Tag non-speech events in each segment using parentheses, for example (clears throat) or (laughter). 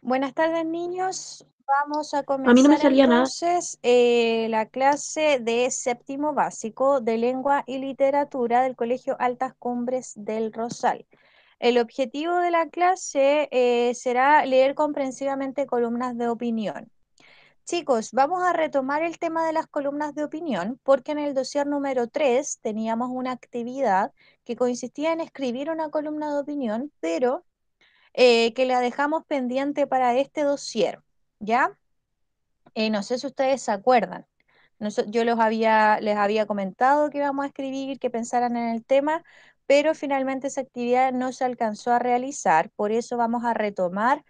Buenas tardes, niños. Vamos a comenzar entonces eh, la clase de séptimo básico de lengua y literatura del Colegio Altas Cumbres del Rosal. El objetivo de la clase eh, será leer comprensivamente columnas de opinión. Chicos, vamos a retomar el tema de las columnas de opinión porque en el dossier número 3 teníamos una actividad que consistía en escribir una columna de opinión, pero eh, que la dejamos pendiente para este dossier, ¿ya? Eh, no sé si ustedes se acuerdan. yo los había, les había comentado que íbamos a escribir, que pensaran en el tema, pero finalmente esa actividad no se alcanzó a realizar, por eso vamos a retomar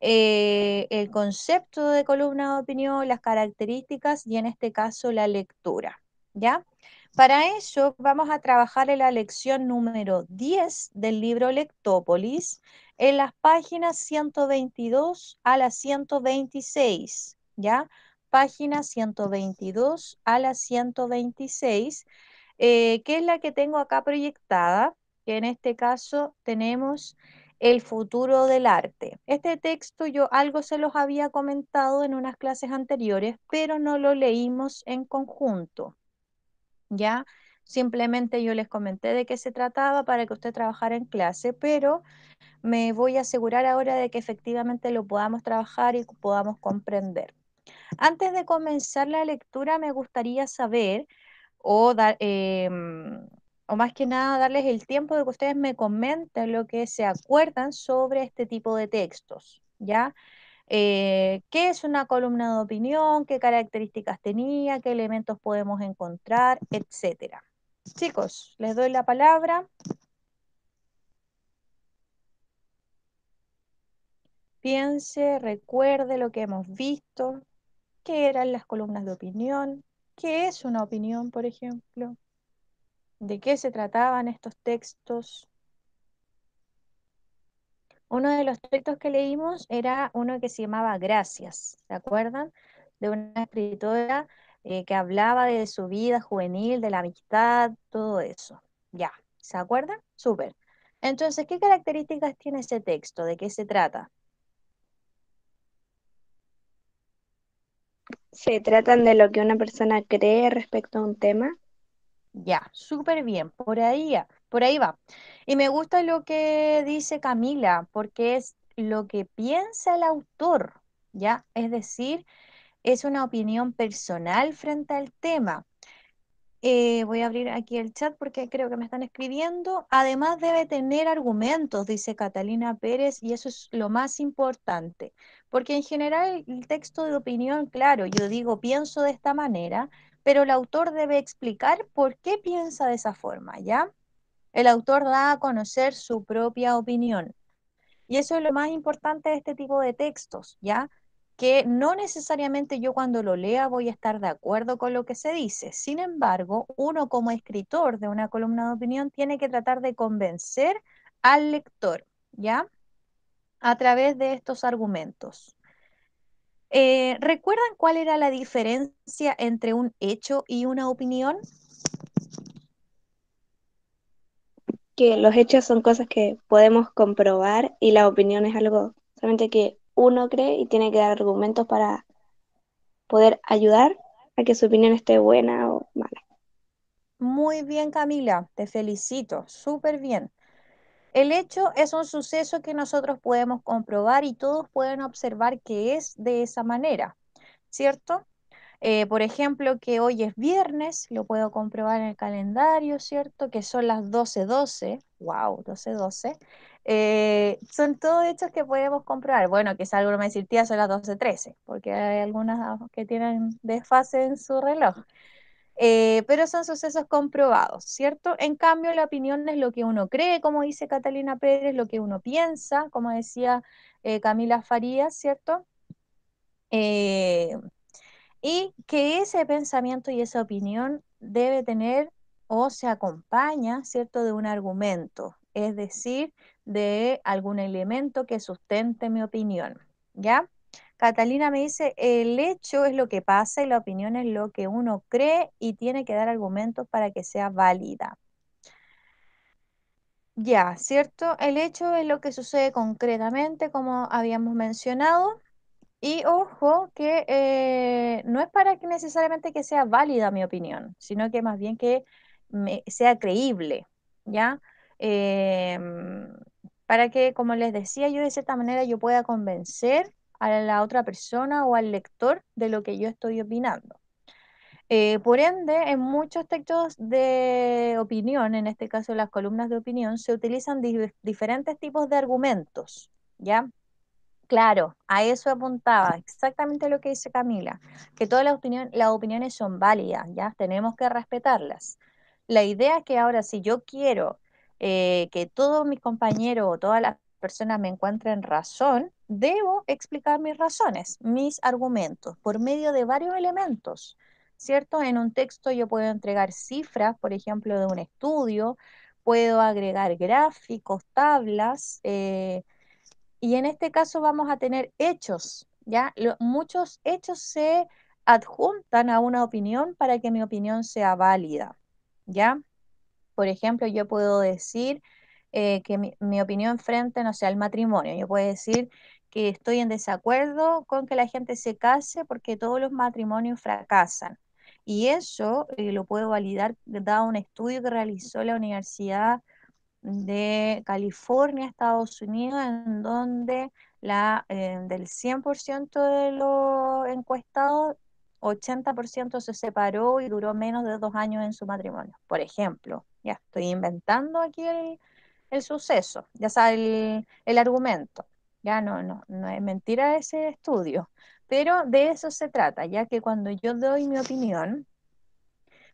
eh, el concepto de columna de opinión, las características y en este caso la lectura, ¿ya? Para eso vamos a trabajar en la lección número 10 del libro Lectópolis, en las páginas 122 a las 126, ¿ya? Página 122 a las 126, eh, que es la que tengo acá proyectada, que en este caso tenemos el futuro del arte. Este texto yo algo se los había comentado en unas clases anteriores, pero no lo leímos en conjunto, ¿ya? Simplemente yo les comenté de qué se trataba para que usted trabajara en clase, pero me voy a asegurar ahora de que efectivamente lo podamos trabajar y podamos comprender. Antes de comenzar la lectura, me gustaría saber o dar... Em, o más que nada darles el tiempo de que ustedes me comenten lo que se acuerdan sobre este tipo de textos, ¿ya? Eh, ¿Qué es una columna de opinión? ¿Qué características tenía? ¿Qué elementos podemos encontrar? Etcétera. Chicos, les doy la palabra. Piense, recuerde lo que hemos visto, qué eran las columnas de opinión, qué es una opinión, por ejemplo, de qué se trataban estos textos. Uno de los textos que leímos era uno que se llamaba Gracias, ¿se acuerdan? De una escritora eh, que hablaba de su vida juvenil, de la amistad, todo eso. Ya, ¿se acuerdan? Súper. Entonces, ¿qué características tiene ese texto? ¿De qué se trata? Se tratan de lo que una persona cree respecto a un tema. Ya, súper bien, por ahí, por ahí va. Y me gusta lo que dice Camila, porque es lo que piensa el autor, ¿ya? Es decir, es una opinión personal frente al tema. Eh, voy a abrir aquí el chat porque creo que me están escribiendo. Además debe tener argumentos, dice Catalina Pérez, y eso es lo más importante, porque en general el texto de opinión, claro, yo digo pienso de esta manera, pero el autor debe explicar por qué piensa de esa forma, ¿ya? El autor da a conocer su propia opinión. Y eso es lo más importante de este tipo de textos, ¿ya? que no necesariamente yo cuando lo lea voy a estar de acuerdo con lo que se dice. Sin embargo, uno como escritor de una columna de opinión tiene que tratar de convencer al lector, ¿ya? A través de estos argumentos. Eh, ¿Recuerdan cuál era la diferencia entre un hecho y una opinión? Que los hechos son cosas que podemos comprobar y la opinión es algo solamente que uno cree y tiene que dar argumentos para poder ayudar a que su opinión esté buena o mala. Muy bien, Camila, te felicito, súper bien. El hecho es un suceso que nosotros podemos comprobar y todos pueden observar que es de esa manera, ¿cierto? Eh, por ejemplo, que hoy es viernes, lo puedo comprobar en el calendario, ¿cierto? Que son las 12:12, 12, wow, 12:12. Eh, son todos hechos que podemos comprobar. Bueno, que es algo me decir, tía, son las 12.13, porque hay algunas que tienen desfase en su reloj. Eh, pero son sucesos comprobados, ¿cierto? En cambio, la opinión es lo que uno cree, como dice Catalina Pérez, lo que uno piensa, como decía eh, Camila Farías, ¿cierto? y que ese pensamiento y esa opinión debe tener o se acompaña, ¿cierto?, de un argumento, es decir, de algún elemento que sustente mi opinión. ¿Ya? Catalina me dice, el hecho es lo que pasa y la opinión es lo que uno cree y tiene que dar argumentos para que sea válida. Ya, ¿cierto? El hecho es lo que sucede concretamente, como habíamos mencionado. Y ojo que eh, no es para que necesariamente que sea válida mi opinión, sino que más bien que sea creíble, ¿ya? Em, para que, como les decía yo, de cierta manera yo pueda convencer a la otra persona o al lector de lo que yo estoy opinando. Eh, por ende, en muchos textos de opinión, en este caso las columnas de opinión, se utilizan diferentes tipos de argumentos, ¿ya? Claro, a eso apuntaba, exactamente lo que dice Camila, que todas las, las opiniones son válidas, ¿ya? Tenemos que respetarlas. La idea es que ahora, si yo quiero eh, que todos mis compañeros o todas las personas me encuentren razón, debo explicar mis razones, mis argumentos, por medio de varios elementos, ¿cierto? En un texto yo puedo entregar cifras, por ejemplo, de un estudio, puedo agregar gráficos, tablas, eh, y en este caso vamos a tener hechos, ¿ya? muchos hechos se adjuntan a una opinión para que mi opinión sea válida, ¿ya? Por ejemplo, yo puedo decir eh, que mi, opinión frente, no sé, al matrimonio. Yo puedo decir que estoy en desacuerdo con que la gente se case porque todos los matrimonios fracasan. Y eso eh, lo puedo validar dado un estudio que realizó la Universidad de California, Estados Unidos, en donde la, eh, del 100% de los encuestados, 80% se separó y duró menos de dos años en su matrimonio, por ejemplo. Ya estoy inventando aquí el, suceso, ya sabe el, argumento. Ya no, no, no es mentira ese estudio. Pero de eso se trata, ya que cuando yo doy mi opinión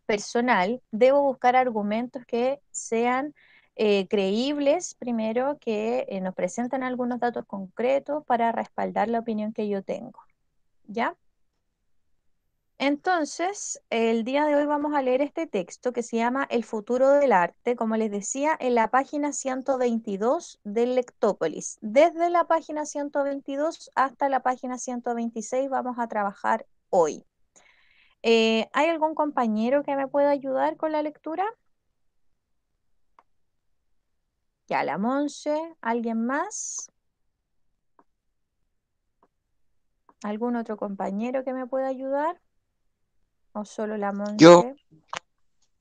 personal, debo buscar argumentos que sean eh, creíbles, primero, que eh, nos presentan algunos datos concretos para respaldar la opinión que yo tengo. ¿Ya? Entonces, el día de hoy vamos a leer este texto que se llama El futuro del arte, como les decía, en la página 122 del Lectópolis. Desde la página 122 hasta la página 126 vamos a trabajar hoy. Eh, ¿Hay algún compañero que me pueda ayudar con la lectura? Ya la Monse, ¿alguien más? ¿Algún otro compañero que me pueda ayudar? ¿O solo la Monse? Yo.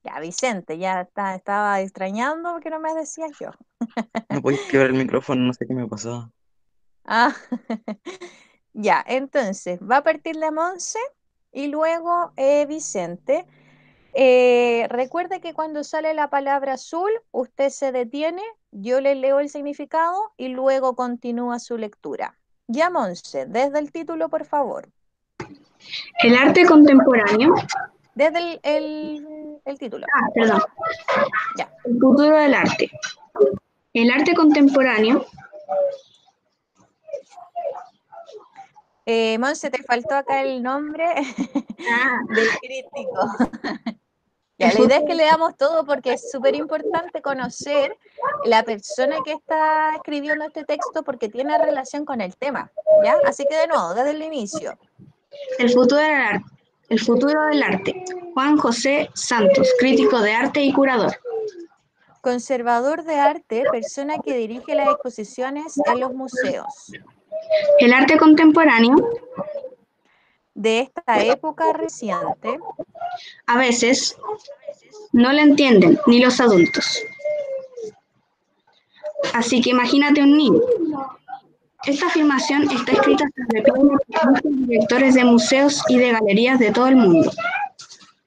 Ya, Vicente, ya estaba extrañando porque no me decías yo. (laughs) No podía quebrar el micrófono, no sé qué me pasó. Ah, (laughs) ya, entonces, va a partir la Monse y luego eh, Vicente. Eh, recuerde que cuando sale la palabra azul, usted se detiene, yo le leo el significado y luego continúa su lectura. Ya, Monse, desde el título, por favor. El arte contemporáneo. Desde el, título. Ah, perdón. Ya. El futuro del arte. El arte contemporáneo. Eh, Monse, te faltó acá el nombre (laughs) ah. del crítico. (laughs) la idea es que le damos todo porque es súper importante conocer la persona que está escribiendo este texto porque tiene relación con el tema, ¿ya? Así que de nuevo, desde el inicio, el futuro del arte. Juan José Santos, crítico de arte y curador. Conservador de arte, persona que dirige las exposiciones en los museos. El arte contemporáneo. De esta época reciente. A veces no lo entienden ni los adultos. Así que imagínate un niño. Esta afirmación está escrita sobre muchos directores de museos y de galerías de todo el mundo.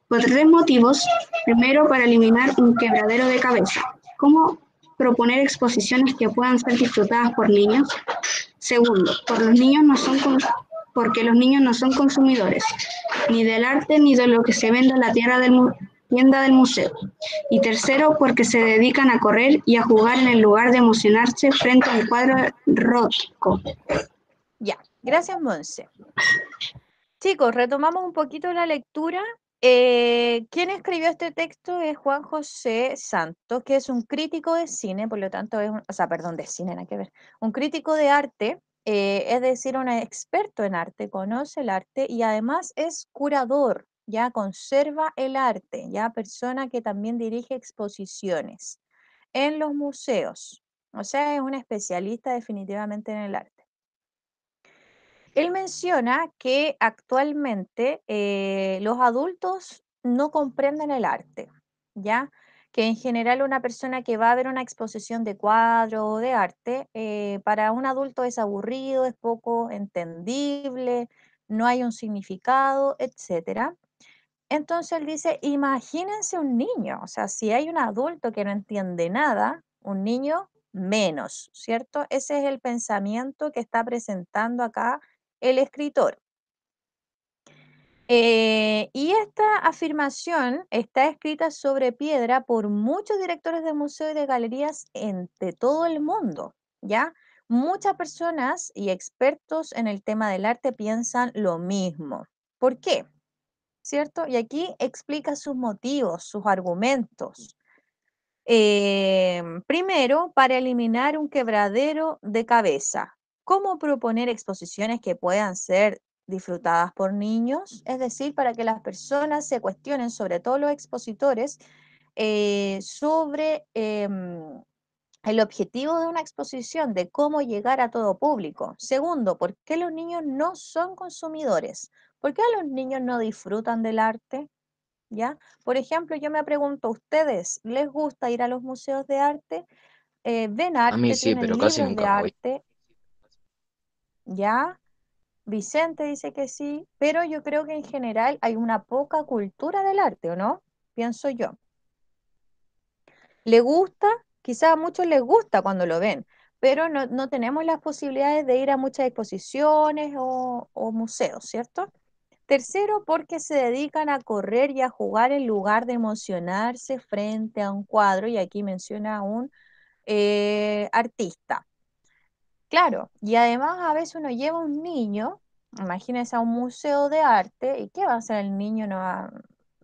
Por tres motivos. Primero, para eliminar un quebradero de cabeza. ¿Cómo proponer exposiciones que puedan ser disfrutadas por niños? Segundo, por los niños no son porque los niños no son consumidores, ni del arte ni de lo que se vende en la tierra del mundo tienda del museo. Y tercero, porque se dedican a correr y a jugar en el lugar de emocionarse frente a un cuadro rótico. Ya, gracias, Monse. Chicos, retomamos un poquito la lectura. Eh, quién Quien escribió este texto es Juan José Santos, que es un crítico de cine, por lo tanto es un, o sea, perdón, de cine, hay que ver, un crítico de arte, eh, es decir, un experto en arte, conoce el arte y además es curador ya conserva el arte, ya persona que también dirige exposiciones en los museos. O sea, es un especialista definitivamente en el arte. Él menciona que actualmente eh, los adultos no comprenden el arte, ¿ya? Que en general una persona que va a ver una exposición de cuadro o de arte, eh, para un adulto es aburrido, es poco entendible, no hay un significado, etc. Entonces él dice, imagínense un niño, o sea, si hay un adulto que no entiende nada, un niño menos, ¿cierto? Ese es el pensamiento que está presentando acá el escritor. Eh, y esta afirmación está escrita sobre piedra por muchos directores de museos y de galerías en, de todo el mundo, ¿ya? Muchas personas y expertos en el tema del arte piensan lo mismo. ¿Por qué? ¿cierto? Y aquí explica sus motivos, sus mm. argumentos. Em, primero, para eliminar un quebradero de cabeza. ¿Cómo proponer exposiciones que puedan ser disfrutadas por niños? Es decir, para que las personas se cuestionen, sobre todo los expositores, eh, sobre em, el objetivo de una exposición, de cómo llegar a todo público. Segundo, ¿por qué los niños no son consumidores? ¿Por qué los niños no disfrutan del arte? ¿Ya? Por ejemplo, yo me pregunto, ¿ustedes les gusta ir a los museos de arte? Eh, ¿Ven arte? A mí sí, pero casi nunca de arte? ¿Ya? Vicente dice que sí, pero yo creo que en general hay una poca cultura del arte, ¿o no? Pienso yo. ¿Le gusta? Quizás a muchos les gusta cuando lo ven, pero no, tenemos las posibilidades de ir a muchas exposiciones o museos, ¿cierto? Tercero, porque se dedican a correr y a jugar en lugar de emocionarse frente a un cuadro, y aquí menciona un eh, artista. Claro, y además a veces uno lleva a un niño, imagínense a un museo de arte, ¿y qué va a hacer el niño? No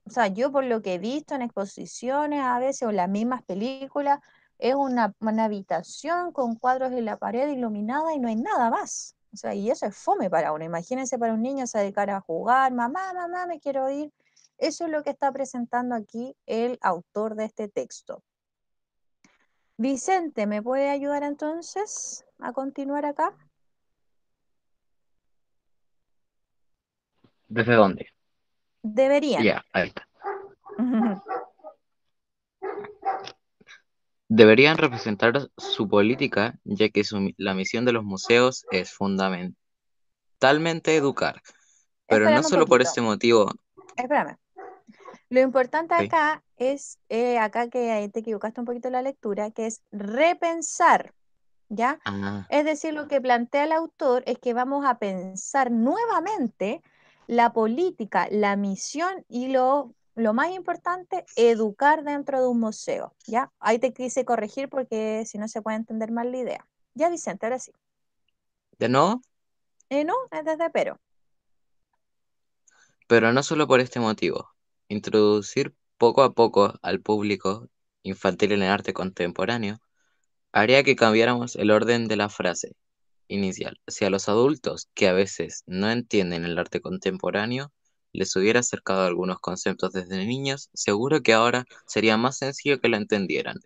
O sea, yo por lo que he visto en exposiciones a veces o las mismas películas, es una, una habitación con cuadros en la pared iluminada y no hay nada más y eso es fome para uno. Imagínense para un niño se dedicar a jugar, mamá, mamá, me quiero ir. Eso es lo que está presentando aquí el autor de este texto. Vicente, ¿me puede ayudar entonces a continuar acá? ¿Desde dónde? Debería Ya, ahí está deberían representar su política, ya que la misión de los museos es fundamentalmente educar. Pero no solo por este motivo. Espérame. Lo importante acá es, eh, acá que te equivocaste un poquito la lectura, que es repensar, ¿ya? Ah. Es decir, lo que plantea el autor es que vamos a pensar nuevamente la política, la misión y lo lo más importante, educar dentro de un museo, ¿ya? Ahí te quise corregir porque si no se puede entender mal la idea. Ya, Vicente, ahora sí. ¿De no eh, no, es desde pero. Pero no solo por este motivo. Introducir poco a poco al público infantil en el arte contemporáneo haría que cambiáramos el orden de la frase inicial. Si a los adultos que a veces no entienden el arte contemporáneo, les hubiera acercado algunos conceptos desde niños, seguro que ahora sería más sencillo que lo entendieran.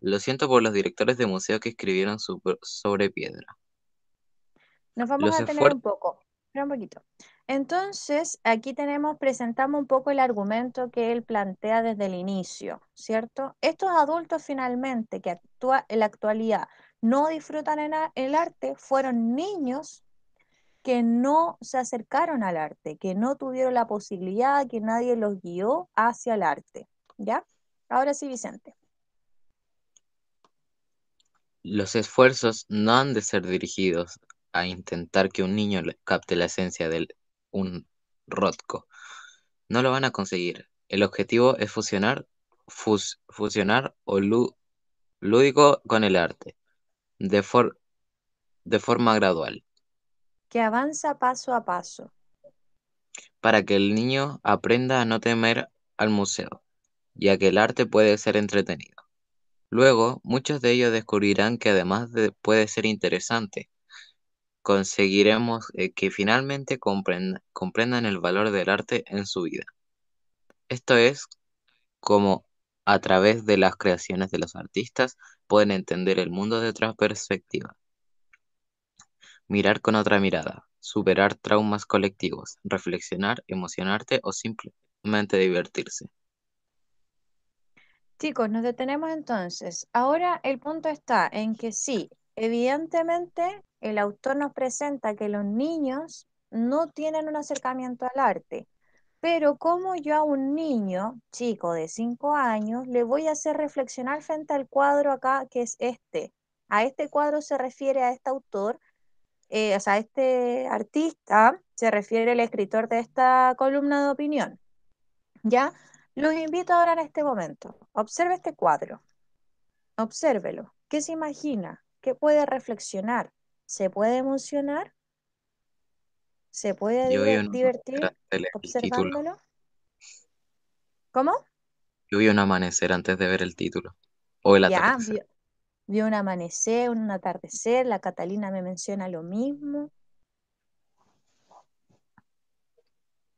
Lo siento por los directores de museo que escribieron sobre piedra. Nos vamos a tener un poco, un poquito. Entonces, aquí tenemos, presentamos un poco el argumento que él plantea desde el inicio, ¿cierto? Estos adultos finalmente que actúa, en la actualidad no disfrutan en el arte fueron niños que no se acercaron al arte, que no tuvieron la posibilidad, que nadie los guió hacia el arte. ¿Ya? Ahora sí, Vicente. Los esfuerzos no han de ser dirigidos a intentar que un niño capte la esencia de un rotco. No lo van a conseguir. El objetivo es fusionar, fusionar o lúdico con el arte, de, de forma gradual que avanza paso a paso. Para que el niño aprenda a no temer al museo, ya que el arte puede ser entretenido. Luego, muchos de ellos descubrirán que además de, puede ser interesante. Conseguiremos eh, que finalmente comprendan el valor del arte en su vida. Esto es como a través de las creaciones de los artistas pueden entender el mundo de otra perspectiva. Mirar con otra mirada, superar traumas colectivos, reflexionar, emocionarte o simplemente divertirse. Chicos, nos detenemos entonces. Ahora el punto está en que sí, evidentemente el autor nos presenta que los niños no tienen un acercamiento al arte, pero como yo a un niño chico de 5 años le voy a hacer reflexionar frente al cuadro acá que es este? A este cuadro se refiere a este autor eh, o sea, este artista se refiere el escritor de esta columna de opinión. ¿Ya? Los invito ahora en este momento. Observe este cuadro. Obsérvelo. ¿Qué se imagina? ¿Qué puede reflexionar? ¿Se puede emocionar? ¿Se puede divertir, observándolo? ¿Cómo? Yo vi un amanecer antes de ver el título. O el vio un amanecer, un atardecer, la Catalina me menciona lo mismo.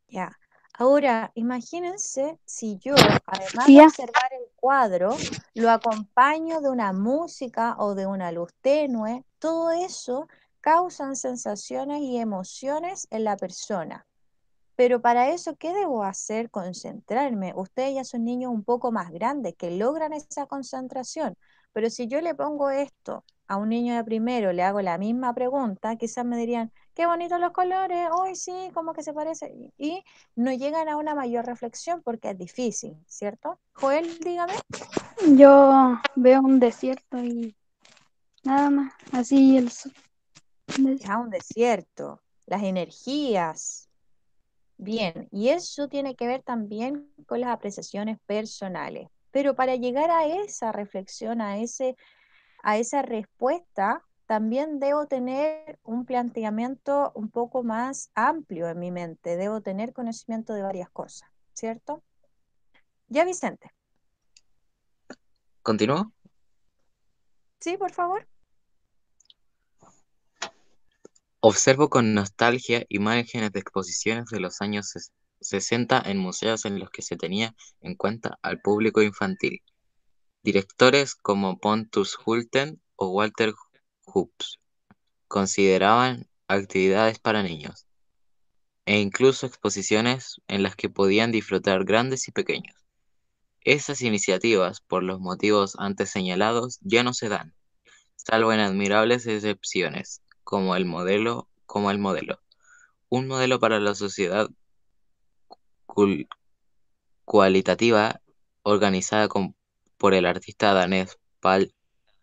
Ya. Ahora, imagínense si yo, además de observar el cuadro, lo acompaño de una música o de una luz tenue, todo eso causan sensaciones y emociones en la persona. Pero para eso, ¿qué debo hacer? Concentrarme. Ustedes ya son niños un poco más grandes que logran esa concentración. Pero si yo le pongo esto a un niño de primero, le hago la misma pregunta, quizás me dirían, qué bonitos los colores, hoy sí, como que se parece. Y no llegan a una mayor reflexión porque es difícil, ¿cierto? Joel, dígame. Yo veo un desierto y nada más, así el sol. Ah, un desierto, las energías. Bien, y eso tiene que ver también con las apreciaciones personales. Pero para llegar a esa reflexión, a, ese, a esa respuesta, también debo tener un planteamiento un poco más amplio en mi mente, debo tener conocimiento de varias cosas, ¿cierto? Ya, Vicente. ¿Continúo? Sí, por favor. Observo con nostalgia imágenes de exposiciones de los años 60. 60 en museos en los que se tenía en cuenta al público infantil. Directores como Pontus Hulten o Walter Hoops consideraban actividades para niños e incluso exposiciones en las que podían disfrutar grandes y pequeños. Esas iniciativas, por los motivos antes señalados, ya no se dan, salvo en admirables excepciones, como el modelo, como el modelo. Un modelo para la sociedad cualitativa organizada por el artista danés Pal,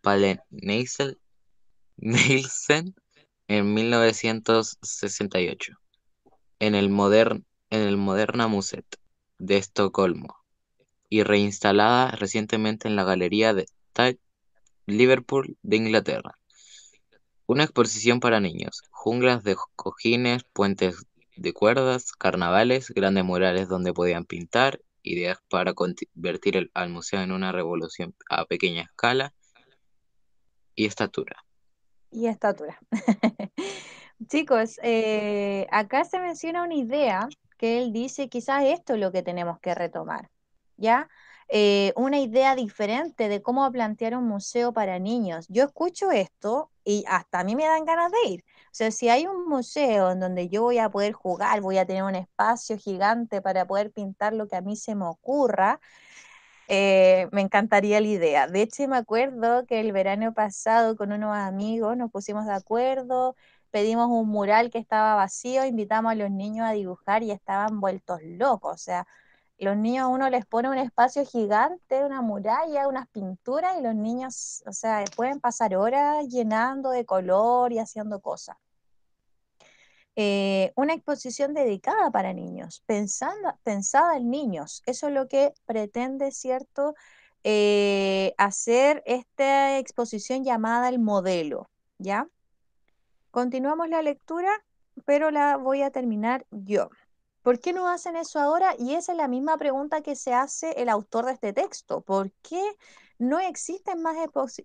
Palen Nielsen, en 1968 en el, modern, en el Moderna Muset de Estocolmo y reinstalada recientemente en la Galería de Liverpool de Inglaterra. Una exposición para niños, junglas de cojines, puentes de cuerdas, carnavales, grandes murales donde podían pintar, ideas para convertir al museo en una revolución a pequeña escala y estatura. Y estatura. (laughs) Chicos, eh, acá se menciona una idea que él dice, quizás esto es lo que tenemos que retomar, ¿ya? Eh, una idea diferente de cómo plantear un museo para niños. Yo escucho esto y hasta a mí me dan ganas de ir. O sea, si hay un museo en donde yo voy a poder jugar, voy a tener un espacio gigante para poder pintar lo que a mí se me ocurra, eh, me encantaría la idea. De hecho, me acuerdo que el verano pasado con unos amigos nos pusimos de acuerdo, pedimos un mural que estaba vacío, invitamos a los niños a dibujar y estaban vueltos locos. O sea, los niños uno les pone un espacio gigante, una muralla, unas pinturas y los niños, o sea, pueden pasar horas llenando de color y haciendo cosas. Eh, una exposición dedicada para niños, pensada en niños. Eso es lo que pretende, ¿cierto? Eh, hacer esta exposición llamada el modelo, ¿ya? Continuamos la lectura, pero la voy a terminar yo. ¿Por qué no hacen eso ahora? Y esa es la misma pregunta que se hace el autor de este texto. ¿Por qué no existen más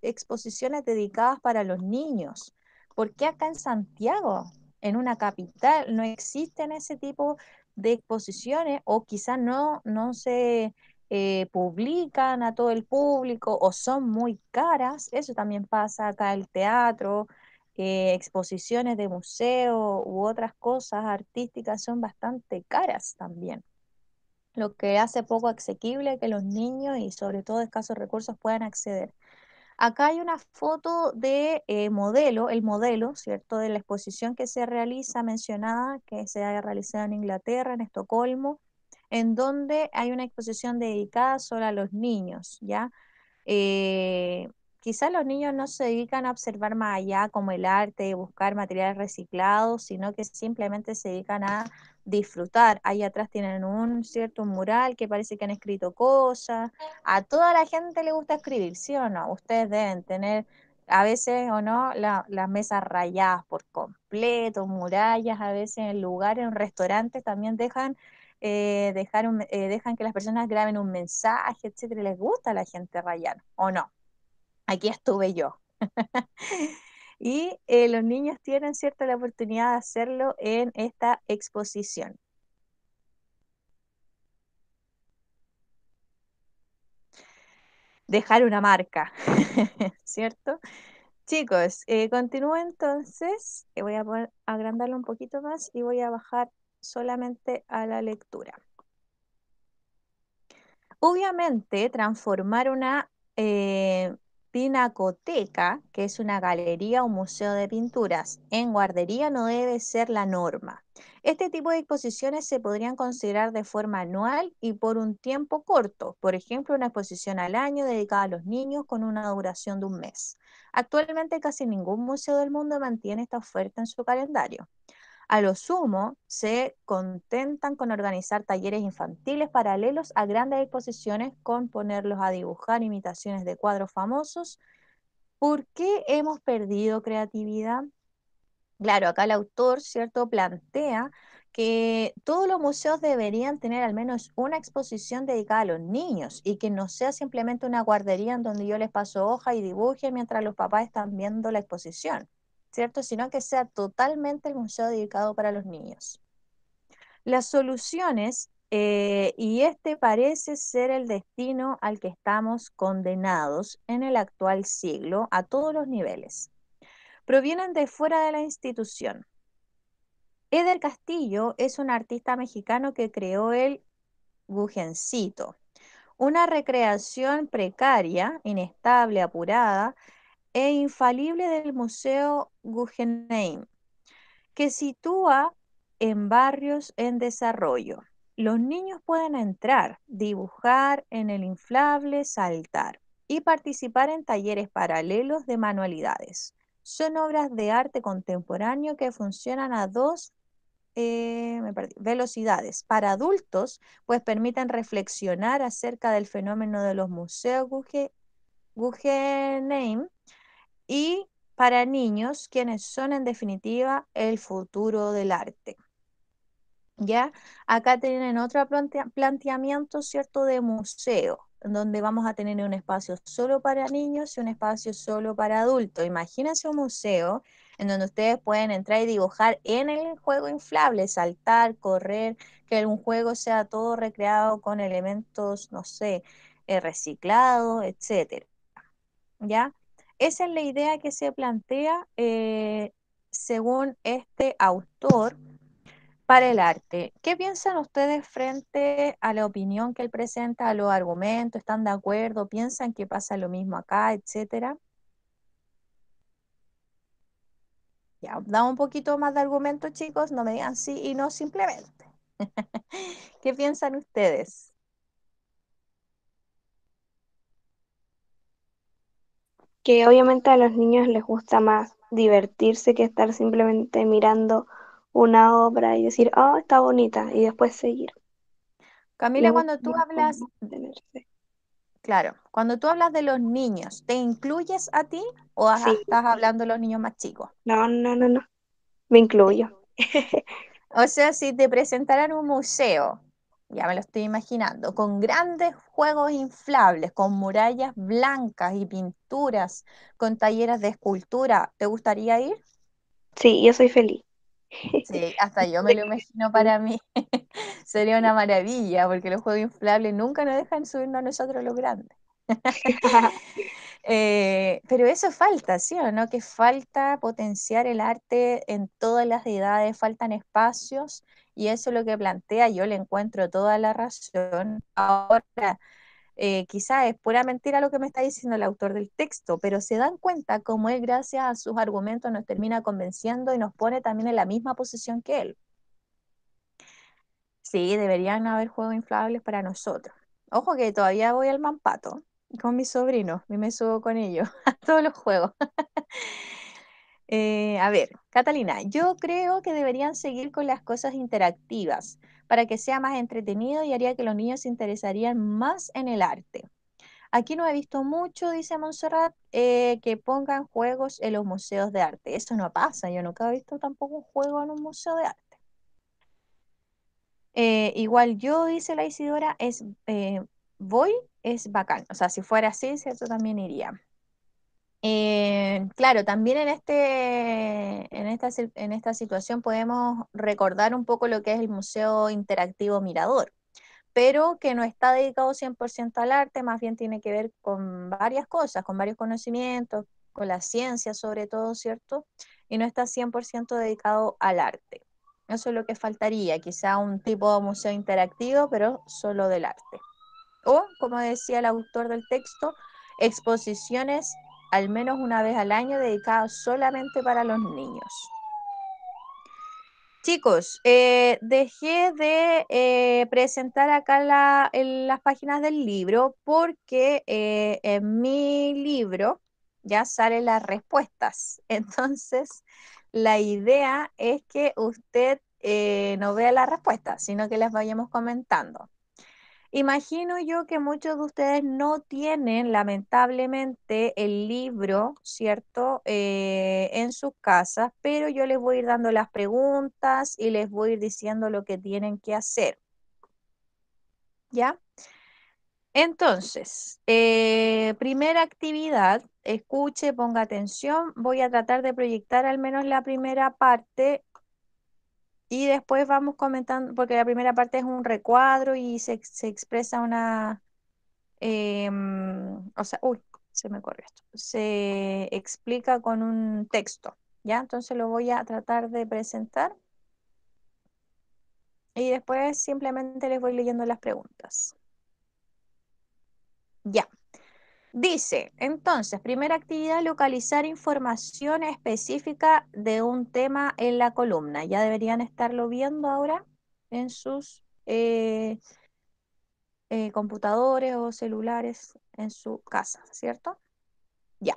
exposiciones dedicadas para los niños? ¿Por qué acá en Santiago, en una capital, no existen ese tipo de exposiciones o quizás no, no se eh, publican a todo el público o son muy caras? Eso también pasa acá en el teatro, que eh, exposiciones de museo u otras cosas artísticas son bastante caras también, lo que hace poco asequible que los niños y sobre todo escasos recursos puedan acceder. Acá hay una foto de eh, modelo, el modelo, ¿cierto?, de la exposición que se realiza, mencionada, que se ha realizado en Inglaterra, en Estocolmo, en donde hay una exposición dedicada solo a los niños, ¿ya? Eh, quizás los niños no se dedican a observar más allá como el arte y buscar materiales reciclados, sino que simplemente se dedican a disfrutar. Ahí atrás tienen un cierto mural que parece que han escrito cosas. A toda la gente le gusta escribir, ¿sí o no? Ustedes deben tener a veces o no las mesas rayadas por completo, murallas, a veces en lugares, en restaurantes también dejan eh, dejar eh, dejan que las personas graben un mensaje, etcétera. Les gusta a la gente rayar o no aquí estuve yo. (laughs) y eh, los niños tienen cierta la oportunidad de hacerlo en esta exposición. Dejar una marca, (laughs) ¿cierto? Chicos, eh, continúo entonces. Eh, voy a agrandarlo un poquito más y voy a bajar solamente a la lectura. Obviamente, transformar una pinacoteca, que es una galería o museo de pinturas, en guardería no debe ser la norma. Este tipo de exposiciones se podrían considerar de forma anual y por un tiempo corto, por ejemplo, una exposición al año dedicada a los niños con una duración de un mes. Actualmente casi ningún museo del mundo mantiene esta oferta en su calendario. A lo sumo, se contentan con organizar talleres infantiles paralelos a grandes exposiciones, con ponerlos a dibujar imitaciones de cuadros famosos. ¿Por qué hemos perdido creatividad? Claro, acá el autor, ¿cierto?, plantea que todos los museos deberían tener al menos una exposición dedicada a los niños y que no sea simplemente una guardería en donde yo les paso hoja y dibuje mientras los papás están viendo la exposición. ¿cierto? Sino que sea totalmente el museo dedicado para los niños. Las soluciones, eh, y este parece ser el destino al que estamos condenados en el actual siglo a todos los niveles, provienen de fuera de la institución. Eder Castillo es un artista mexicano que creó el bujencito, una recreación precaria, inestable, apurada, e infalible del Museo Guggenheim, que sitúa en barrios en desarrollo. Los niños pueden entrar, dibujar en el inflable, saltar y participar en talleres paralelos de manualidades. Son obras de arte contemporáneo que funcionan a dos eh, velocidades. Para adultos, pues permiten reflexionar acerca del fenómeno de los museos Guggenheim y para niños, quienes son en definitiva el futuro del arte. ¿Ya? Acá tienen otro planteamiento, ¿cierto?, de museo, donde vamos a tener un espacio solo para niños y un espacio solo para adultos. Imagínense un museo en donde ustedes pueden entrar y dibujar en el juego inflable, saltar, correr, que un juego sea todo recreado con elementos, no sé, eh, reciclados, etcétera. ¿Ya? Esa es la idea que se plantea eh, según este autor para el arte. ¿Qué piensan ustedes frente a la opinión que él presenta, a los argumentos? ¿Están de acuerdo? ¿Piensan que pasa lo mismo acá, etcétera? Ya, da un poquito más de argumentos, chicos, no me digan sí y no simplemente. (laughs) ¿Qué piensan ustedes? que obviamente a los niños les gusta más divertirse que estar simplemente mirando una obra y decir, oh, está bonita, y después seguir. Camila, cuando tú hablas... Claro, cuando tú hablas de los niños, ¿te incluyes a ti o estás hablando de los niños más chicos? No, no, no, no, me incluyo. (laughs) o sea, si te presentaran un museo, ya me lo estoy imaginando, con grandes juegos inflables, con murallas blancas y pinturas, con talleres de escultura, ¿te gustaría ir? Sí, yo soy feliz. Sí, (laughs) hasta yo me lo imagino para mí. (laughs) Sería una maravilla, porque los juegos inflables nunca nos dejan subirnos a nosotros los grandes. (laughs) Eh, pero eso falta, ¿sí o no? Que falta potenciar el arte en todas las edades, faltan espacios y eso es lo que plantea, yo le encuentro toda la razón. Ahora, eh, quizás es pura mentira lo que me está diciendo el autor del texto, pero se dan cuenta cómo él, gracias a sus argumentos, nos termina convenciendo y nos pone también en la misma posición que él. Sí, deberían haber juegos inflables para nosotros. Ojo que todavía voy al mampato con mis sobrinos y me subo con ellos (laughs) a todos los juegos. (laughs) Eh, a ver, Catalina, yo creo que deberían seguir con las cosas interactivas para que sea más entretenido y haría que los niños se interesarían más en el arte. Aquí no he visto mucho, dice Montserrat, eh, que pongan juegos en los museos de arte. Eso no pasa, yo nunca he visto tampoco un juego en un museo de arte. Eh, igual yo, dice la Isidora, es, voy, es bacán. O sea, si fuera así, ¿cierto? También iría. Eh, claro, también en, este, en, esta, en esta situación podemos recordar un poco lo que es el Museo Interactivo Mirador, pero que no está dedicado 100% al arte, más bien tiene que ver con varias cosas, con varios conocimientos, con la ciencia sobre todo, ¿cierto? Y no está 100% dedicado al arte. Eso es lo que faltaría, quizá un tipo de museo interactivo, pero solo del arte. O, como decía el autor del texto, exposiciones al menos una vez al año dedicado solamente para los niños. Chicos, eh, dejé de eh, presentar acá las páginas del libro porque eh, en mi libro ya salen las respuestas. (laughs) Entonces, la idea es que usted no vea las respuestas, sino que las vayamos comentando. Imagino yo que muchos de ustedes no tienen, lamentablemente, el libro, ¿cierto?, eh, en sus casas, pero yo les voy a ir dando las preguntas y les voy a ir diciendo lo que tienen que hacer. ¿Ya? Entonces, eh, primera actividad, escuche, ponga atención, voy a tratar de proyectar al menos la primera parte y después vamos comentando, porque la primera parte es un recuadro y se, expresa una, em, o sea, uy, se me corrió esto, se explica con un texto, ¿ya? Entonces lo voy a tratar de presentar y después simplemente les voy leyendo las preguntas. Ya. Dice, entonces, primera actividad, localizar información específica de un tema en la columna. Ya deberían estarlo viendo ahora en sus eh, eh, computadores o celulares en su casa, ¿cierto? Ya.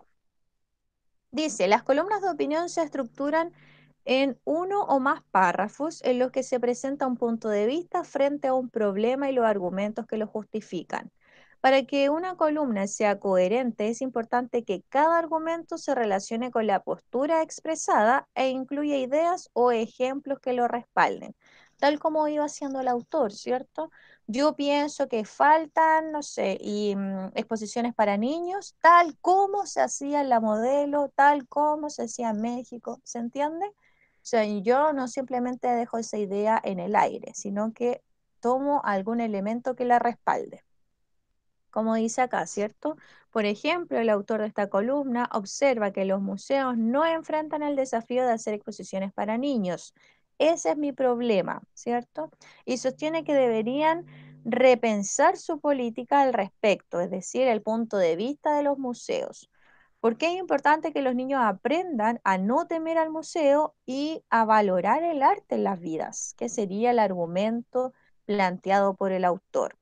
Dice, las columnas de opinión se estructuran en uno o más párrafos en los que se presenta un punto de vista frente a un problema y los argumentos que lo justifican. Para que una columna sea coherente, es importante que cada argumento se relacione con la postura expresada e incluya ideas o ejemplos que lo respalden, tal como iba haciendo el autor, ¿cierto? Yo pienso que faltan, no sé, mm, exposiciones para niños, tal como se hacía en la modelo, tal como se hacía en México, ¿se entiende? O sea, yo no simplemente dejo esa idea en el aire, sino que tomo algún elemento que la respalde como dice acá, ¿cierto? Por ejemplo, el autor de esta columna observa que los museos no enfrentan el desafío de hacer exposiciones para niños. Ese es mi problema, ¿cierto? Y sostiene que deberían repensar su política al respecto, es decir, el punto de vista de los museos. Porque es importante que los niños aprendan a no temer al museo y a valorar el arte en las vidas, que sería el argumento planteado por el autor.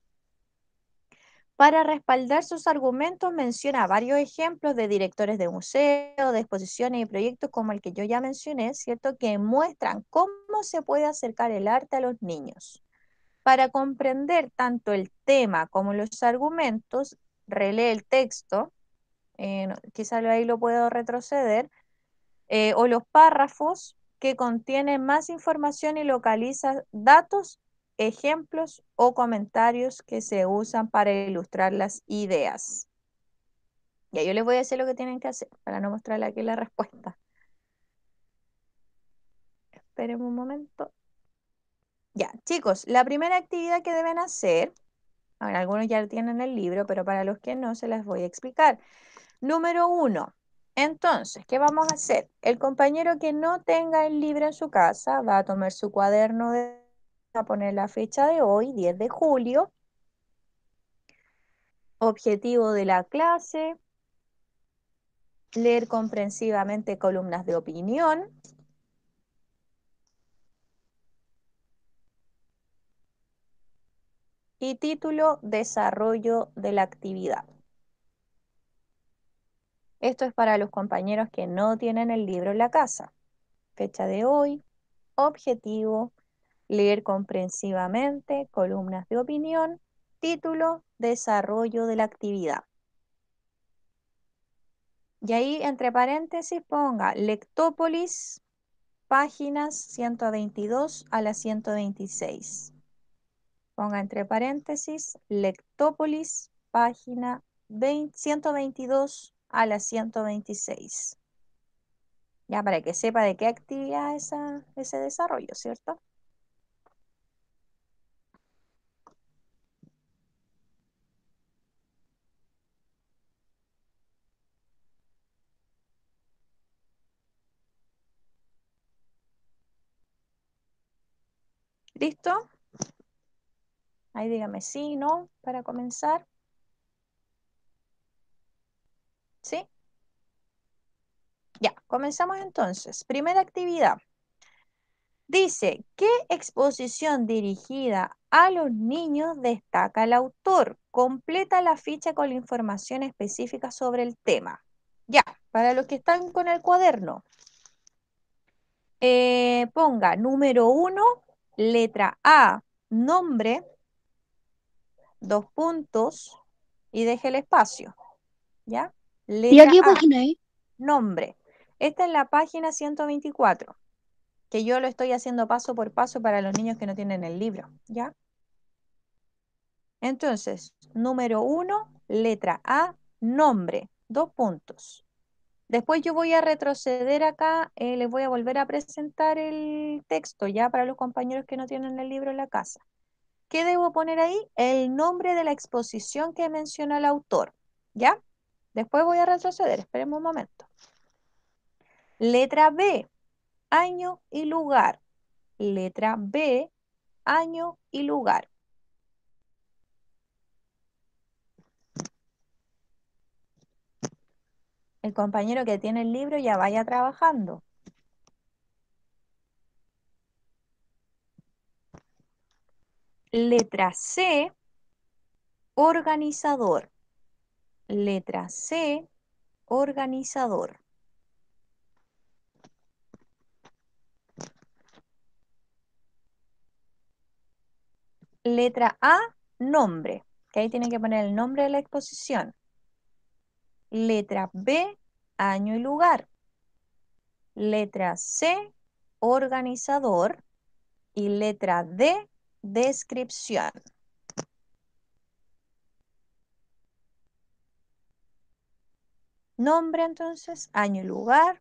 Para respaldar sus argumentos menciona varios ejemplos de directores de museos, de exposiciones y proyectos como el que yo ya mencioné, ¿cierto? Que muestran cómo se puede acercar el arte a los niños. Para comprender tanto el tema como los argumentos, relee el texto, eh, quizás ahí lo puedo retroceder, eh, o los párrafos que contienen más información y localiza datos ejemplos o comentarios que se usan para ilustrar las ideas. Ya yo les voy a decir lo que tienen que hacer para no mostrarle aquí la respuesta. Esperen un momento. Ya, chicos, la primera actividad que deben hacer, algunos ya tienen el libro, pero para los que no, se las voy a explicar. Número uno, entonces, ¿qué vamos a hacer? El compañero que no tenga el libro en su casa va a tomar su cuaderno de a poner la fecha de hoy, 10 de julio. Objetivo de la clase, leer comprensivamente columnas de opinión. Y título, desarrollo de la actividad. Esto es para los compañeros que no tienen el libro en la casa. Fecha de hoy, objetivo, leer comprensivamente, columnas de opinión, título, desarrollo de la actividad. Y ahí entre paréntesis ponga Lectópolis, páginas 122 a la 126. Ponga entre paréntesis Lectópolis, página 122 a la 126. Ya para que sepa de qué actividad es ese desarrollo, ¿cierto? ¿Listo? Ahí dígame sí, no, para comenzar. ¿Sí? Ya, comenzamos entonces. Primera actividad. Dice, ¿qué exposición dirigida a los niños destaca el autor? Completa la ficha con la información específica sobre el tema. Ya, para los que están con el cuaderno, eh, ponga número uno, Letra A, nombre, dos puntos y deje el espacio. ¿Ya? Letra ¿Y a ¿eh? Nombre. Esta es la página 124, que yo lo estoy haciendo paso por paso para los niños que no tienen el libro. ¿Ya? Entonces, número uno, letra A, nombre, dos puntos. Después yo voy a retroceder acá, eh, les voy a volver a presentar el texto ya para los compañeros que no tienen el libro en la casa. ¿Qué debo poner ahí? El nombre de la exposición que menciona el autor, ¿ya? Después voy a retroceder, esperemos un momento. Letra B, año y lugar. Letra B, año y lugar. el compañero que tiene el libro ya vaya trabajando. Letra C, organizador. Letra C, organizador. Letra A, nombre, que ahí tienen que poner el nombre de la exposición. Letra B, año y lugar. Letra C, organizador. Y letra D, descripción. Nombre entonces, año y lugar,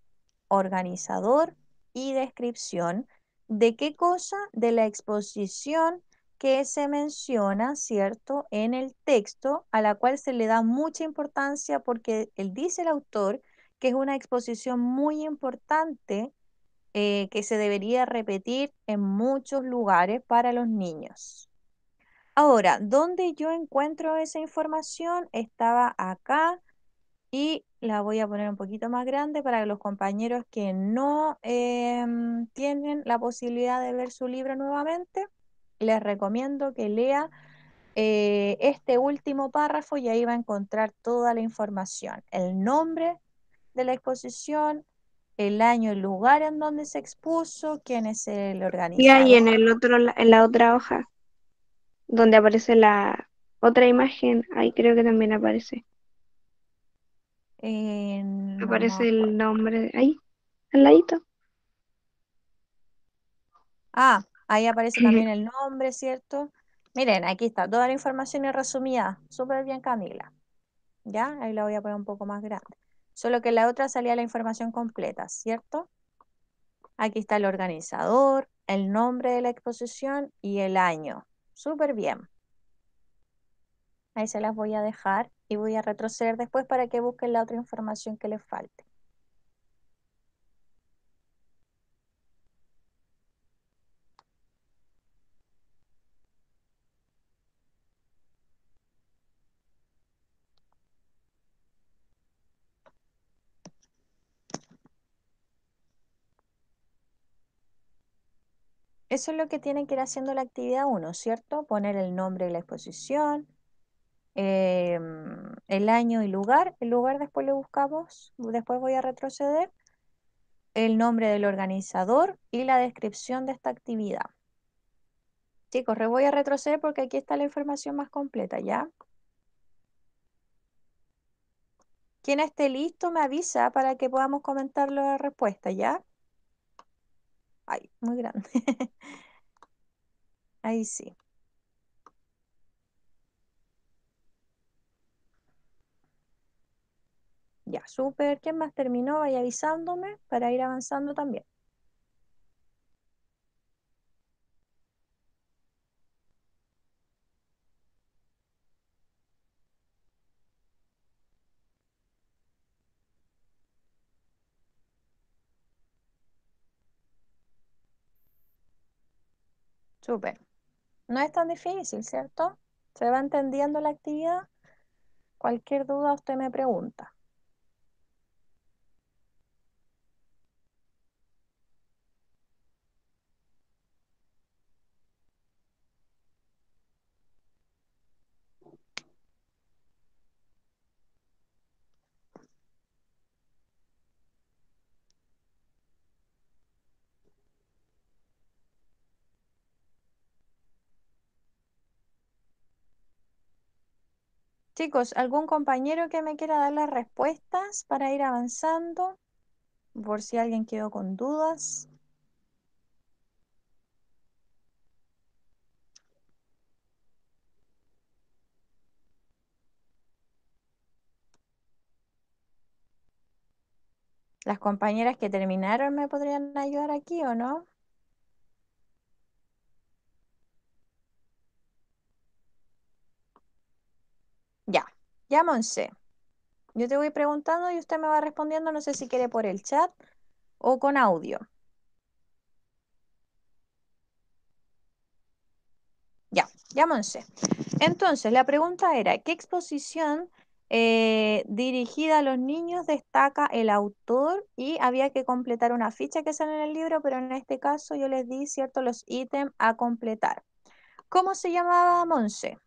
organizador y descripción. ¿De qué cosa? De la exposición que se menciona, ¿cierto?, en el texto, a la cual se le da mucha importancia porque él dice el autor que es una exposición muy importante eh, que se debería repetir en muchos lugares para los niños. Ahora, ¿dónde yo encuentro esa información? Estaba acá y la voy a poner un poquito más grande para los compañeros que no em, tienen la posibilidad de ver su libro nuevamente les recomiendo que lea eh, este último párrafo y ahí va a encontrar toda la información, el nombre de la exposición, el año, el lugar en donde se expuso, quién es el organizador. Y ahí en, el otro, en la otra hoja, donde aparece la otra imagen, ahí creo que también aparece. Eh, aparece el nombre ahí, al ladito. Ah, Ahí aparece también el nombre, ¿cierto? Miren, aquí está toda la información resumida. Súper bien, Camila. ¿Ya? Ahí la voy a poner un poco más grande. Solo que en la otra salía la información completa, ¿cierto? Aquí está el organizador, el nombre de la exposición y el año. Súper bien. Ahí se las voy a dejar y voy a retroceder después para que busquen la otra información que les falte. eso es lo que tiene que ir haciendo la actividad 1, ¿cierto? Poner el nombre de la exposición, em, el año y lugar. El lugar después lo buscamos, después voy a retroceder. El nombre del organizador y la descripción de esta actividad. Chicos, voy a retroceder porque aquí está la información más completa, ¿ya? Quien esté listo me avisa para que podamos comentar la respuesta, ¿ya? Ay, muy grande. (laughs) Ahí sí. Ya, súper. ¿Quién más terminó? Vaya avisándome para ir avanzando también. Súper. No es tan difícil, ¿cierto? Se va entendiendo la actividad. Cualquier duda usted me pregunta. Chicos, ¿algún compañero que me quiera dar las respuestas para ir avanzando? Por si alguien quedó con dudas. las compañeras que terminaron me podrían ayudar aquí o no? Ya, yo te voy preguntando y usted me va respondiendo, no sé si quiere por el chat o con audio. Ya, ya, Entonces, la pregunta era, ¿qué exposición eh, dirigida a los niños destaca el autor y había que completar una ficha que sale en el libro, pero en este caso yo les di, ¿cierto?, los ítems a completar. ¿Cómo se llamaba Monse?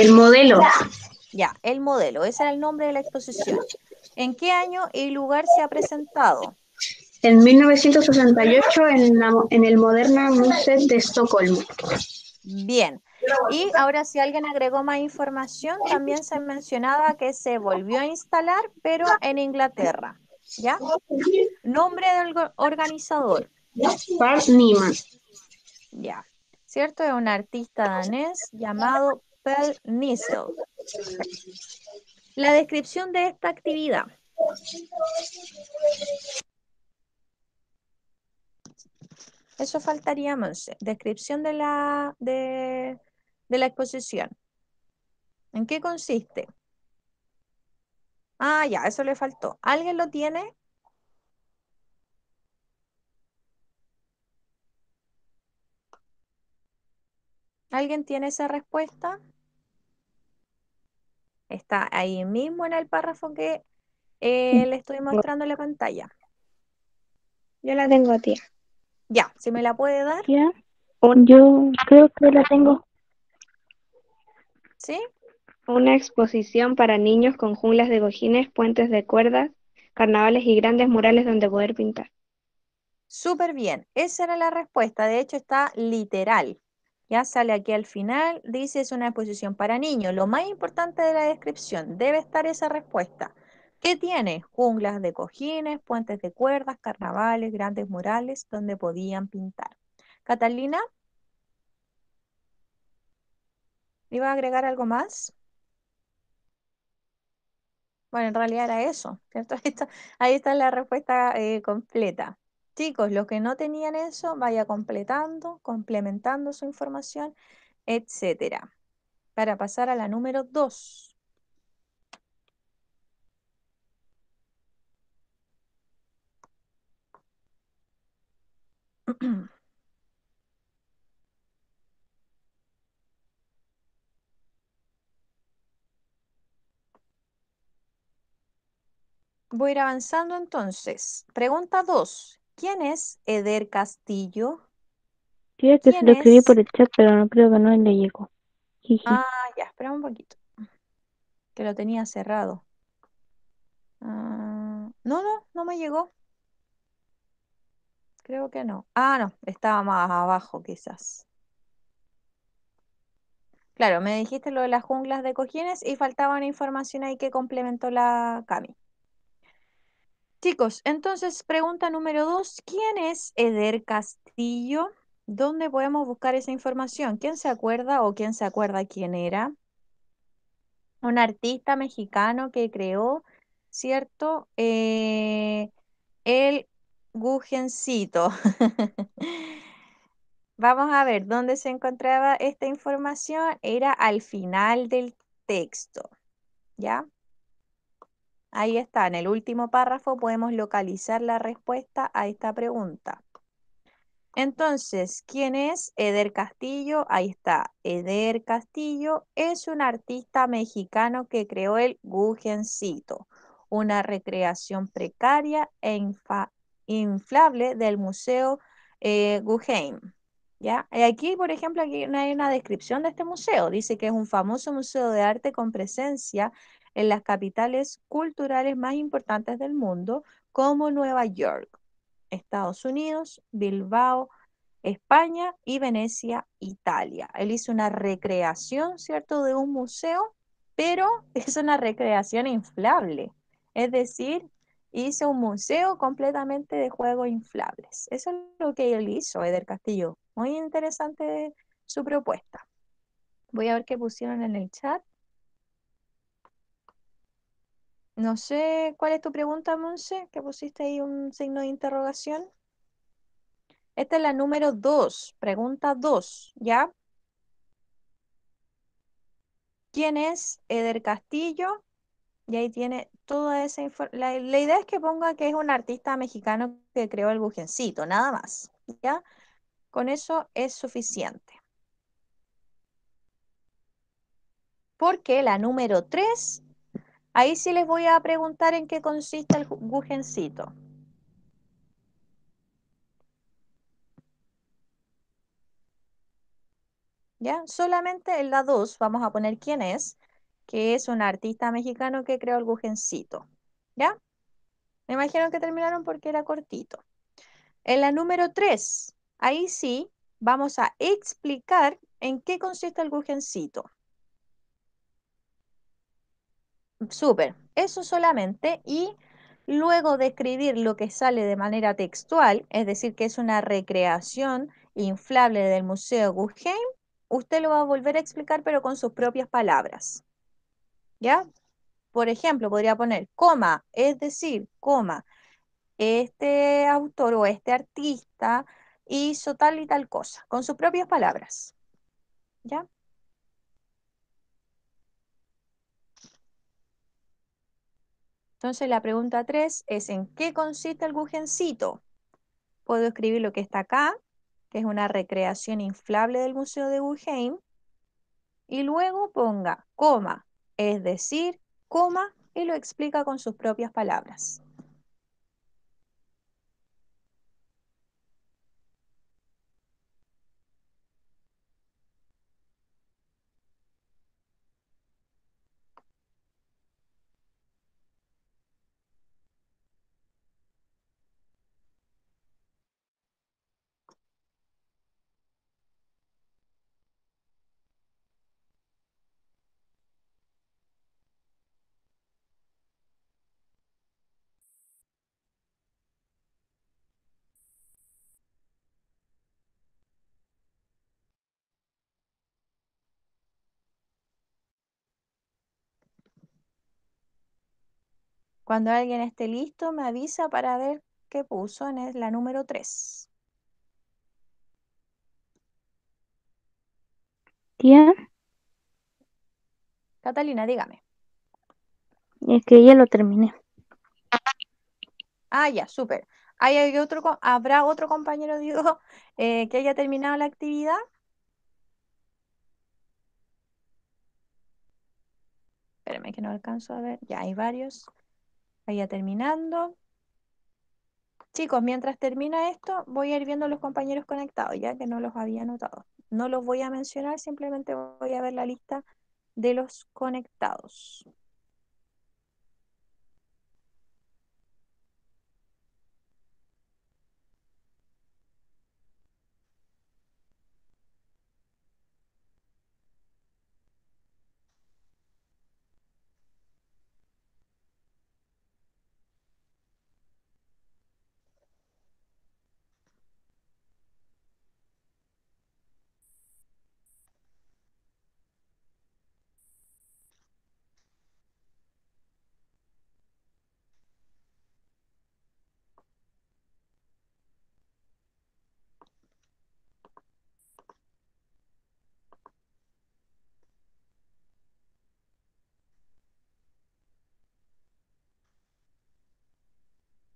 El modelo. Ya, el modelo, ese era el nombre de la exposición. ¿En qué año y lugar se ha presentado? En 1968 en, en el Moderna museo de Estocolmo. Bien. Y ahora si alguien agregó más información, también se mencionaba que se volvió a instalar, pero en Inglaterra. ¿Ya? Nombre del organizador. Bart Niman. Ya. ¿Cierto? Es un artista danés llamado la descripción de esta actividad. Eso faltaría, Monse. Descripción de la, de, de la exposición. ¿En qué consiste? Ah, ya, eso le faltó. ¿Alguien lo tiene? ¿Alguien tiene esa respuesta? Está ahí mismo en el párrafo que eh, le estoy mostrando en la pantalla. Yo la tengo, tía. Ya, si me la puede dar. Ya, Yo creo que la tengo. ¿Sí? Una exposición para niños con junglas de cojines, puentes de cuerdas, carnavales y grandes murales donde poder pintar. Súper bien, esa era la respuesta, de hecho está literal ya sale aquí al final, dice es una exposición para niños. Lo más importante de la descripción debe estar esa respuesta. ¿Qué tiene? Junglas de cojines, puentes de cuerdas, carnavales, grandes murales donde podían pintar. Catalina, ¿iba a agregar algo más? Bueno, en realidad era eso, ¿cierto? (laughs) Ahí está, la respuesta eh, completa. Chicos, los que no tenían eso, vaya completando, complementando su información, etcétera. Para pasar a la número 2. (clears throat) Voy a ir avanzando entonces. Pregunta 2. ¿Quién es Eder Castillo? Creo que lo escribí por el chat, pero no creo que no le llegó. Ah, ya, espera un poquito. Que lo tenía cerrado. Ah, no, no, no me llegó. Creo que no. Ah, no, estaba más abajo quizás. Claro, me dijiste lo de las junglas de cojines y faltaba una información ahí que complementó la Cami. Chicos, entonces pregunta número dos, ¿quién es Eder Castillo? ¿Dónde podemos buscar esa información? ¿Quién se acuerda o quién se acuerda quién era? Un artista mexicano que creó, ¿cierto? Eh, el Gugencito. (laughs) Vamos a ver dónde se encontraba esta información. Era al final del texto, ¿ya? Ahí está, en el último párrafo podemos localizar la respuesta a esta pregunta. Entonces, ¿quién es Eder Castillo? Ahí está. Eder Castillo es un artista mexicano que creó el Guggencito, una recreación precaria e inflable del Museo eh, Aquí, por ejemplo, aquí hay una descripción de este museo. Dice que es un famoso museo de arte con presencia en las capitales culturales más importantes del mundo, como Nueva York, Estados Unidos, Bilbao, España y Venecia, Italia. Él hizo una recreación, ¿cierto?, de un museo, pero (laughs) es una recreación inflable. Es decir, hizo un museo completamente de juegos inflables. Eso es lo que él hizo, Eder Castillo. Muy interesante su propuesta. Voy a ver qué pusieron en el chat. No sé cuál es tu pregunta, Monse, que pusiste ahí un signo de interrogación. Esta es la número dos, pregunta 2, ¿ya? ¿Quién es Eder Castillo? Y ahí tiene toda esa información. La, idea es que ponga que es un artista mexicano que creó el bujencito, nada más, ¿ya? Con eso es suficiente. Porque la número 3 Ahí sí les voy a preguntar en qué consiste el agujencito. ¿Ya? Solamente en la 2 vamos a poner quién es, que es un artista mexicano que creó el gujencito. ¿Ya? Me imagino que terminaron porque era cortito. En la número 3, ahí sí vamos a explicar en qué consiste el gujencito. Súper, eso solamente y luego de escribir lo que sale de manera textual, es decir, que es una recreación inflable del Museo Guggenheim, usted lo va a volver a explicar pero con sus propias palabras. ¿Ya? Por ejemplo, podría poner coma, es decir, coma, este autor o este artista hizo tal y tal cosa, con sus propias palabras. ¿Ya? Entonces la pregunta 3 es ¿en qué consiste el Guggencito? Puedo escribir lo que está acá, que es una recreación inflable del Museo de Guggenheim, y luego ponga coma, es decir, coma, y lo explica con sus propias palabras. Cuando alguien esté listo, me avisa para ver qué puso en la número 3. ¿Quién? Catalina, dígame. Es que ya lo terminé. Ah, ya, súper. ¿Hay otro, ¿Habrá otro compañero, (laughs) digo, eh, que haya terminado la actividad? Espérame que no alcanzo a ver. Ya hay varios. Vaya terminando. Chicos, mientras termina esto, voy a ir viendo los compañeros conectados, ya que no los había notado No los voy a mencionar, simplemente voy a ver la lista de los conectados.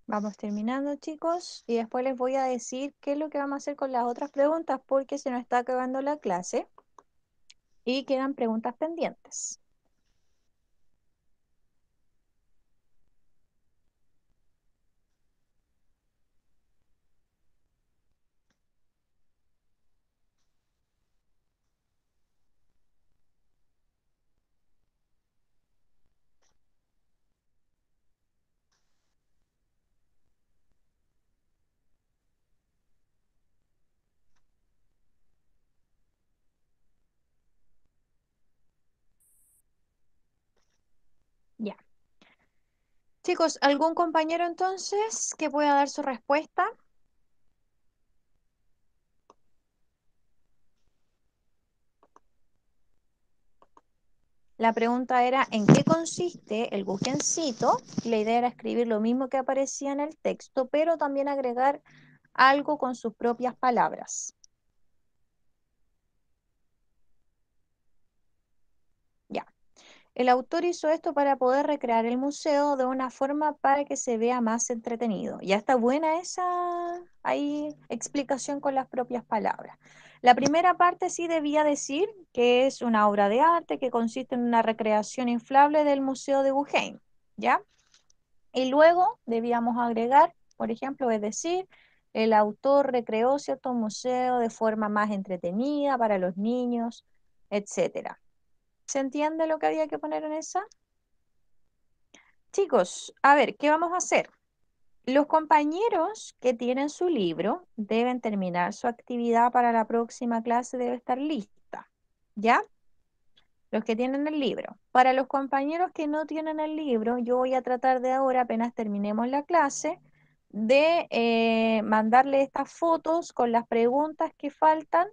Vamos terminando, chicos, y después les voy a decir qué es lo que vamos a hacer con las otras preguntas porque se nos está acabando la clase y quedan preguntas pendientes. Chicos, ¿algún compañero entonces que pueda dar su respuesta? La pregunta era en qué consiste el buquencito? La idea era escribir lo mismo que aparecía en el texto, pero también agregar algo con sus propias palabras. El autor hizo esto para poder recrear el museo de una forma para que se vea más entretenido. Ya está buena esa ahí, explicación con las propias palabras. La primera parte sí debía decir que es una obra de arte que consiste en una recreación inflable del Museo de Guggenheim, ¿ya? Y luego debíamos agregar, por ejemplo, es decir, el autor recreó cierto museo de forma más entretenida para los niños, etcétera. ¿Se entiende lo que había que poner en esa? Chicos, a ver, ¿qué vamos a hacer? Los compañeros que tienen su libro deben terminar su actividad para la próxima clase, debe estar lista, ¿ya? Los que tienen el libro. Para los compañeros que no tienen el libro, yo voy a tratar de ahora, apenas terminemos la clase, de eh, mandarle estas fotos con las preguntas que faltan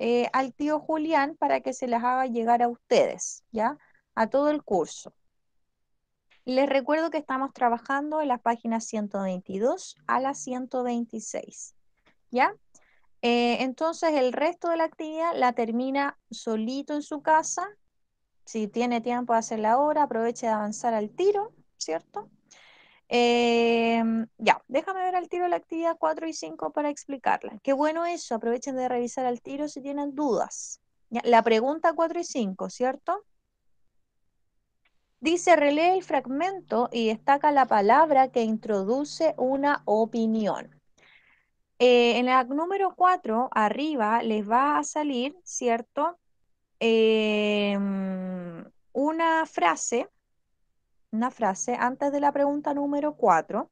eh, al tío Julián para que se las haga llegar a ustedes, ¿ya? A todo el curso. Les recuerdo que estamos trabajando en las páginas 122 a las 126, ¿ya? Eh, entonces el resto de la actividad la termina solito en su casa. Si tiene tiempo de hacer la aproveche de avanzar al tiro, ¿cierto? Em, ya, déjame ver al tiro la actividad 4 y 5 para explicarla. Qué bueno eso, aprovechen de revisar al tiro si tienen dudas. la pregunta 4 y 5, ¿cierto? Dice, relee el fragmento y destaca la palabra que introduce una opinión. Eh, en la número 4, arriba, les va a salir, ¿cierto? Em, una frase una frase antes de la pregunta número cuatro,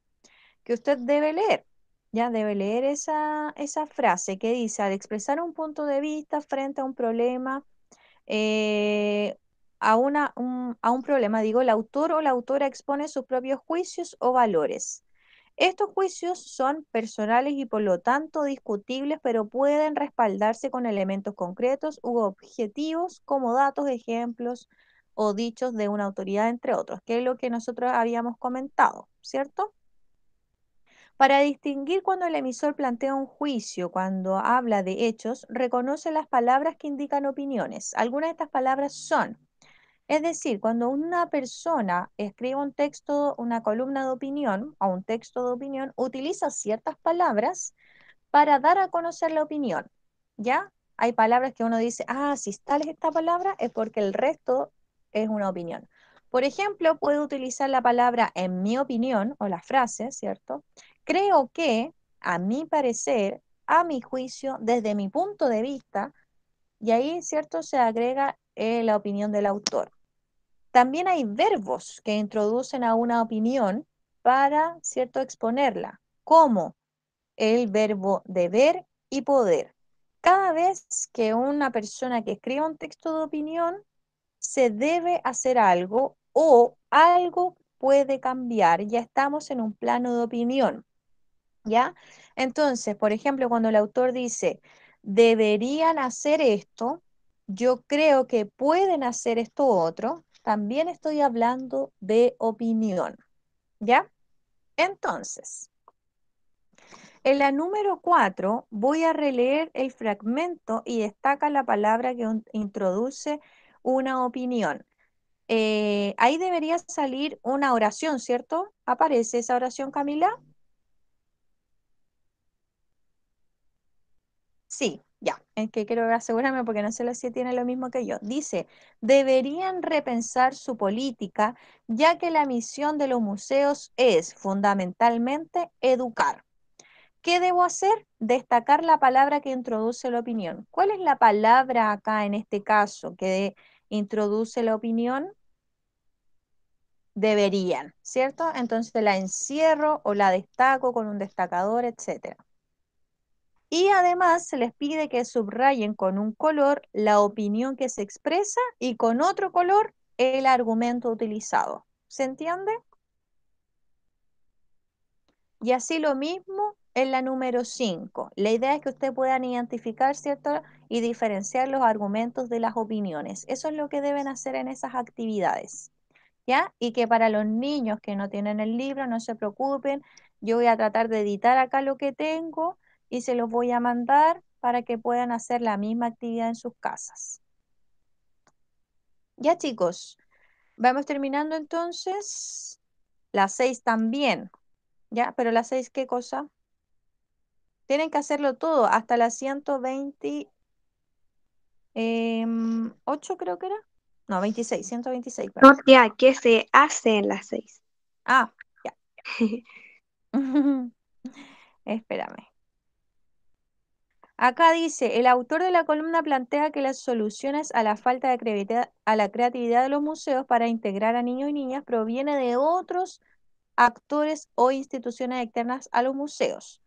que usted debe leer. Ya debe leer esa, frase que dice, al expresar un punto de vista frente a un problema, eh, a, a un problema, digo, el autor o la autora expone sus propios juicios o valores. Estos juicios son personales y por lo tanto discutibles, pero pueden respaldarse con elementos concretos u objetivos como datos, ejemplos, o dichos de una autoridad, entre otros, que es lo que nosotros habíamos comentado, ¿cierto? Para distinguir cuando el emisor plantea un juicio, cuando habla de hechos, reconoce las palabras que indican opiniones. Algunas de estas palabras son, es decir, cuando una persona escribe un texto, una columna de opinión o un texto de opinión, utiliza ciertas palabras para dar a conocer la opinión, ¿ya? Hay palabras que uno dice, ah, si tal es esta palabra, es porque el resto es una opinión. Por ejemplo, puedo utilizar la palabra en mi opinión o la frase, ¿cierto? Creo que, a mi parecer, a mi juicio, desde mi punto de vista, y ahí, ¿cierto? Se agrega eh, la opinión del autor. También hay verbos que introducen a una opinión para, ¿cierto?, exponerla, como el verbo deber y poder. Cada vez que una persona que escribe un texto de opinión se debe hacer algo o algo puede cambiar. Ya estamos en un plano de opinión. ¿Ya? Entonces, por ejemplo, cuando el autor dice, deberían hacer esto, yo creo que pueden hacer esto otro, también estoy hablando de opinión. ¿Ya? Entonces, en la número 4 voy a releer el fragmento y destaca la palabra que introduce una opinión. Eh, ahí debería salir una oración, ¿cierto? ¿Aparece esa oración, Camila? Sí, ya, es que quiero asegurarme porque no sé si tiene lo mismo que yo. Dice, deberían repensar su política, ya que la misión de los museos es fundamentalmente educar. ¿Qué debo hacer? Destacar la palabra que introduce la opinión. ¿Cuál es la palabra acá en este caso que introduce la opinión? Deberían, ¿cierto? Entonces la encierro o la destaco con un destacador, etc. Y además se les pide que subrayen con un color la opinión que se expresa y con otro color el argumento utilizado. ¿Se entiende? Y así lo mismo es la número 5. La idea es que ustedes puedan identificar, ¿cierto? Y diferenciar los argumentos de las opiniones. Eso es lo que deben hacer en esas actividades. ¿Ya? Y que para los niños que no tienen el libro, no se preocupen. Yo voy a tratar de editar acá lo que tengo y se los voy a mandar para que puedan hacer la misma actividad en sus casas. Ya chicos, vamos terminando entonces. Las 6 también. ¿Ya? Pero las seis, ¿qué cosa? Tienen que hacerlo todo, hasta las 128 em, creo que era. No, 26, 126. No, ¿qué se hace en las 6? Ah, ya. (laughs) (laughs) Espérame. Acá dice, el autor de la columna plantea que las soluciones a la falta de a la creatividad de los museos para integrar a niños y niñas proviene de otros actores o instituciones externas a los museos.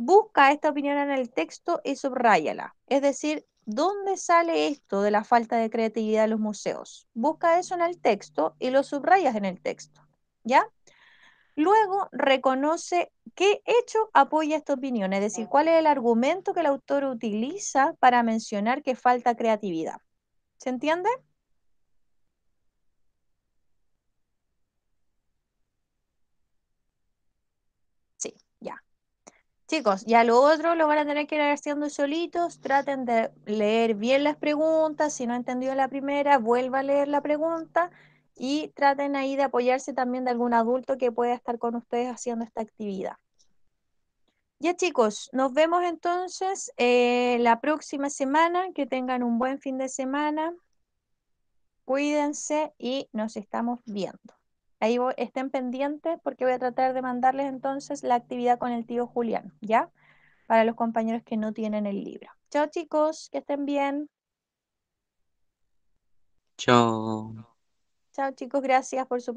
Busca esta opinión en el texto y subráyala. Es decir, ¿dónde sale esto de la falta de creatividad de los museos? Busca eso en el texto y lo subrayas en el texto. ¿Ya? Luego reconoce qué hecho apoya esta opinión, es decir, cuál es el argumento que el autor utiliza para mencionar que falta creatividad. ¿Se entiende? Chicos, ya lo otro lo van a tener que ir haciendo solitos. Traten de leer bien las preguntas. Si no entendió la primera, vuelva a leer la pregunta y traten ahí de apoyarse también de algún adulto que pueda estar con ustedes haciendo esta actividad. Ya chicos, nos vemos entonces eh, la próxima semana. Que tengan un buen fin de semana. Cuídense y nos estamos viendo. Ahí estén pendientes porque voy a tratar de mandarles entonces la actividad con el tío Julián, ¿ya? Para los compañeros que no tienen el libro. Chao chicos, que estén bien. Chao. Chao chicos, gracias por su participación.